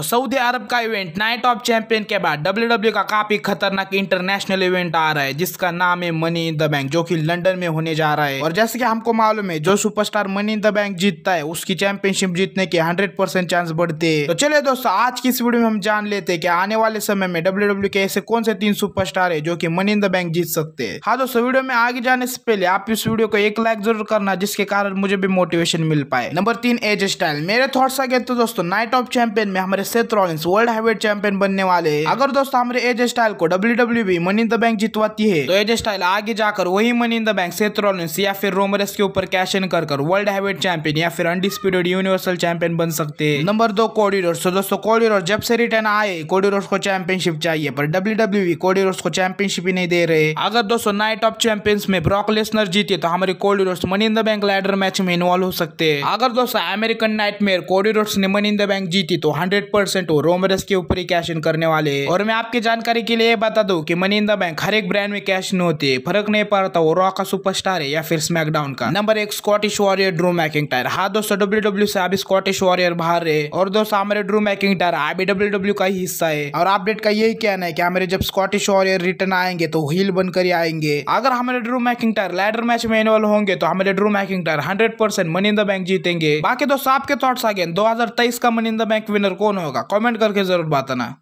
तो सऊदी अरब का event night of champion के बाद डब्ल्यू e का काफ़ी खतरनाक इंटरनेशनल इवेंट आ रहा है जिसका नाम है मनी इन द बैंक जो कि लंदन में होने जा रहा है और जैसे कि हमको मालूम है जो superstar money in the bank जीतता है उसकी चैंपियनशिप जीतने के हंड्रेड परसेंट चांस बढ़ते हैं तो चलिए दोस्तों आज की इस वीडियो में हम जान लेते हैं की आने वाले समय में डब्ल्यू e के ऐसे कौन से तीन सुपर है जो की मनी इन द बैंक जीत सकते हैं हाँ दोस्तों वीडियो में आगे जाने से पहले आप इस वीडियो को एक लाइक जरूर करना जिसके कारण मुझे भी मोटिवेशन मिल पाए नंबर तीन एज स्टाइल मेरे थॉट्स आगे तो दोस्तों नाइट ऑफ चैंपियन में हमारे Seth Rollins world heavyweight champion बनने वाले हैं अगर दोस्तों हमारे एज स्टाइल को W W B money the bank जितवाती है तो एज स्टाइल आगे जाकर वही money in the bank Seth Rollins या फिर रोमरस के ऊपर कैश इन कर कर वर्ल्ड हाईवेट चैंपियन या फिर अनडिस्प्यूटेड यूनिवर्सल चैंपियन बन सकते हैं नंबर दो कोडिरो दोस्तों कोडिरो जब से रिटर्न आए कोडिरोर को चैंपियनशिप चाहिए पर डब्ल्यू डब्ल्यू बी कोडिरोर को चैंपियनशिप ही नहीं दे रहे अगर दोस्तों नाइट ऑफ चैंपियंस में ब्रॉक लेसनर जीते तो हमारे कोडिरोर्स money in the bank ladder match में इन्वॉल्व हो सकते हैं अगर दोस्तों अमेरिकन नाइट मेयर कोडिरोर्स ने मनी इन द बैंक जीती तो हंड्रेड परसेंट और रोमरस के ऊपर ही कैश इन करने वाले और मैं आपकी जानकारी के लिए बता दू की मनी इन द बैंक हर एक ब्रांड में कैश इन है फर्क नहीं पड़ता वो रॉ का सुपर है या फिर स्मैकडाउन का नंबर एक Scottish warrior Drew McIntyre हाँ दोस्तों डब्ल्यू डब्ल्यू e से अभी स्कॉटिश वॉरियर बाहर है और दोस्तों हमारे ड्रू मैकिंग टायर अभी डब्ल्यू डब्ल्यू का ही हिस्सा है और अपडेट का यही कहना है की हमारे जब स्कॉटिश वॉरियर रिटर्न आएंगे तो हील बनकर ही आएंगे अगर हमारे Drew McIntyre ladder match में इन्वॉल्व होंगे तो हमारे Drew McIntyre hundred percent money in the bank जीतेंगे बाकी दोस्तों आपके थॉट्स आगे गए दो का money in the bank winner कौन होगा कमेंट करके ज़रूर बताना